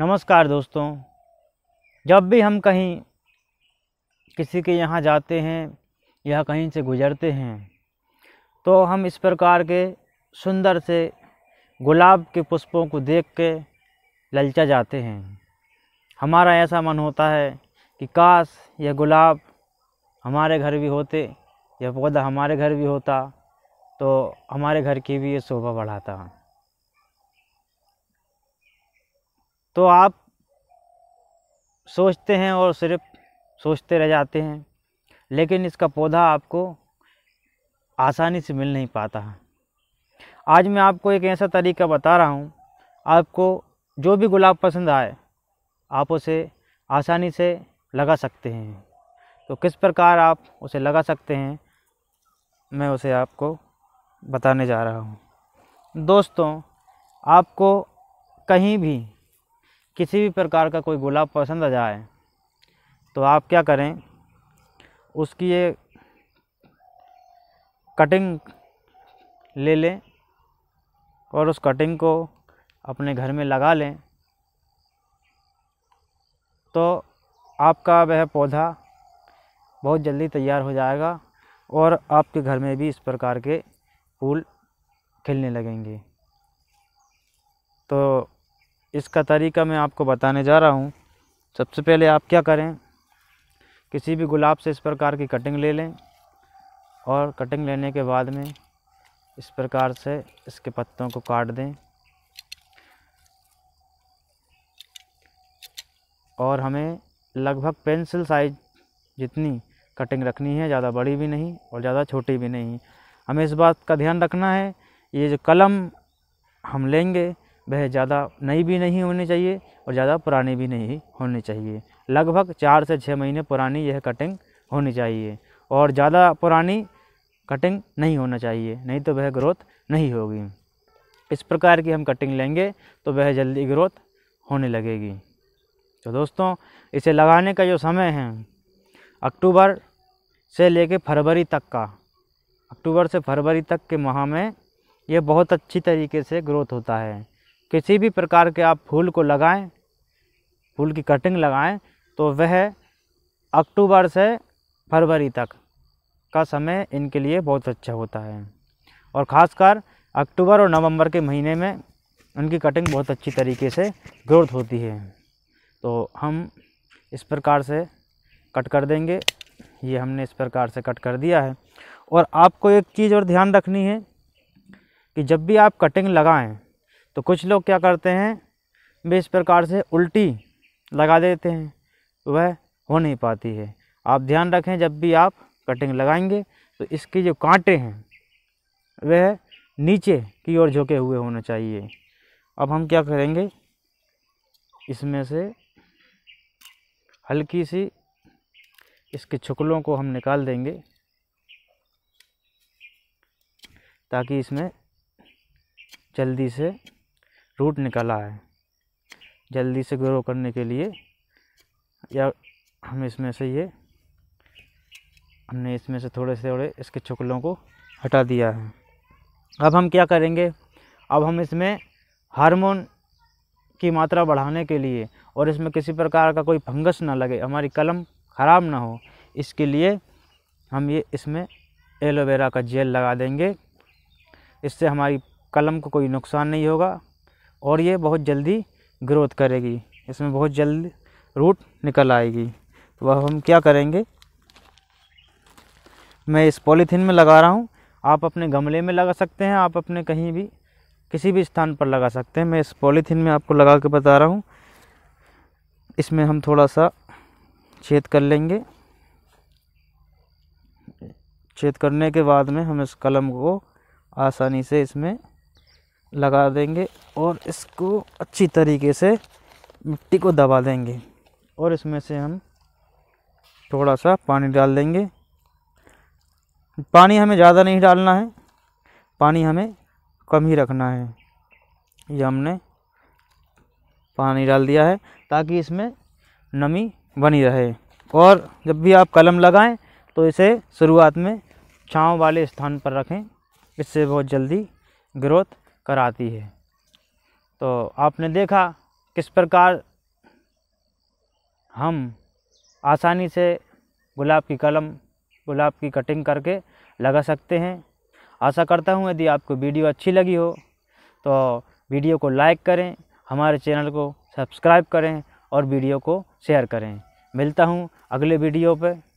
नमस्कार दोस्तों जब भी हम कहीं किसी के यहाँ जाते हैं या कहीं से गुज़रते हैं तो हम इस प्रकार के सुंदर से गुलाब के पुष्पों को देख के ललचा जाते हैं हमारा ऐसा मन होता है कि काश यह गुलाब हमारे घर भी होते यह पौधा हमारे घर भी होता तो हमारे घर की भी ये शोभा बढ़ाता तो आप सोचते हैं और सिर्फ सोचते रह जाते हैं लेकिन इसका पौधा आपको आसानी से मिल नहीं पाता है आज मैं आपको एक ऐसा तरीका बता रहा हूँ आपको जो भी गुलाब पसंद आए आप उसे आसानी से लगा सकते हैं तो किस प्रकार आप उसे लगा सकते हैं मैं उसे आपको बताने जा रहा हूँ दोस्तों आपको कहीं भी किसी भी प्रकार का कोई गुलाब पसंद आ जाए तो आप क्या करें उसकी ये कटिंग ले लें और उस कटिंग को अपने घर में लगा लें तो आपका वह पौधा बहुत जल्दी तैयार हो जाएगा और आपके घर में भी इस प्रकार के फूल खिलने लगेंगे तो इसका तरीका मैं आपको बताने जा रहा हूँ सबसे पहले आप क्या करें किसी भी गुलाब से इस प्रकार की कटिंग ले लें और कटिंग लेने के बाद में इस प्रकार से इसके पत्तों को काट दें और हमें लगभग पेंसिल साइज जितनी कटिंग रखनी है ज़्यादा बड़ी भी नहीं और ज़्यादा छोटी भी नहीं हमें इस बात का ध्यान रखना है ये जो कलम हम लेंगे वह ज़्यादा नई भी नहीं होनी चाहिए और ज़्यादा पुरानी भी नहीं होनी चाहिए लगभग चार से छः महीने पुरानी यह कटिंग होनी चाहिए और ज़्यादा पुरानी कटिंग नहीं होना चाहिए नहीं तो वह ग्रोथ नहीं होगी इस प्रकार की हम कटिंग लेंगे तो वह जल्दी ग्रोथ होने लगेगी तो दोस्तों इसे लगाने का जो समय है अक्टूबर से लेकर फरवरी तक का अक्टूबर से फरवरी तक के माह में यह बहुत अच्छी तरीके से ग्रोथ होता है किसी भी प्रकार के आप फूल को लगाएं फूल की कटिंग लगाएं तो वह अक्टूबर से फरवरी तक का समय इनके लिए बहुत अच्छा होता है और ख़ासकर अक्टूबर और नवंबर के महीने में उनकी कटिंग बहुत अच्छी तरीके से ग्रोथ होती है तो हम इस प्रकार से कट कर देंगे ये हमने इस प्रकार से कट कर दिया है और आपको एक चीज़ और ध्यान रखनी है कि जब भी आप कटिंग लगाएं तो कुछ लोग क्या करते हैं वे इस प्रकार से उल्टी लगा देते हैं वह हो नहीं पाती है आप ध्यान रखें जब भी आप कटिंग लगाएंगे तो इसके जो कांटे हैं वह नीचे की ओर झुके हुए होने चाहिए अब हम क्या करेंगे इसमें से हल्की सी इसके छुकलों को हम निकाल देंगे ताकि इसमें जल्दी से रूट निकाला है जल्दी से ग्रो करने के लिए या हम इसमें से ये हमने इसमें से थोड़े से थोड़े इसके चुकलों को हटा दिया है अब हम क्या करेंगे अब हम इसमें हार्मोन की मात्रा बढ़ाने के लिए और इसमें किसी प्रकार का कोई फंगस ना लगे हमारी कलम ख़राब ना हो इसके लिए हम ये इसमें एलोवेरा का जेल लगा देंगे इससे हमारी कलम को कोई नुकसान नहीं होगा और ये बहुत जल्दी ग्रोथ करेगी इसमें बहुत जल्द रूट निकल आएगी तो अब हम क्या करेंगे मैं इस पॉलीथीन में लगा रहा हूँ आप अपने गमले में लगा सकते हैं आप अपने कहीं भी किसी भी स्थान पर लगा सकते हैं मैं इस पॉलीथीन में आपको लगा के बता रहा हूँ इसमें हम थोड़ा सा छेद कर लेंगे छेद करने के बाद में हम इस कलम को आसानी से इसमें लगा देंगे और इसको अच्छी तरीके से मिट्टी को दबा देंगे और इसमें से हम थोड़ा सा पानी डाल देंगे पानी हमें ज़्यादा नहीं डालना है पानी हमें कम ही रखना है ये हमने पानी डाल दिया है ताकि इसमें नमी बनी रहे और जब भी आप कलम लगाएं तो इसे शुरुआत में छाँव वाले स्थान पर रखें इससे बहुत जल्दी ग्रोथ कराती है तो आपने देखा किस प्रकार हम आसानी से गुलाब की कलम गुलाब की कटिंग करके लगा सकते हैं आशा करता हूँ यदि आपको वीडियो अच्छी लगी हो तो वीडियो को लाइक करें हमारे चैनल को सब्सक्राइब करें और वीडियो को शेयर करें मिलता हूँ अगले वीडियो पर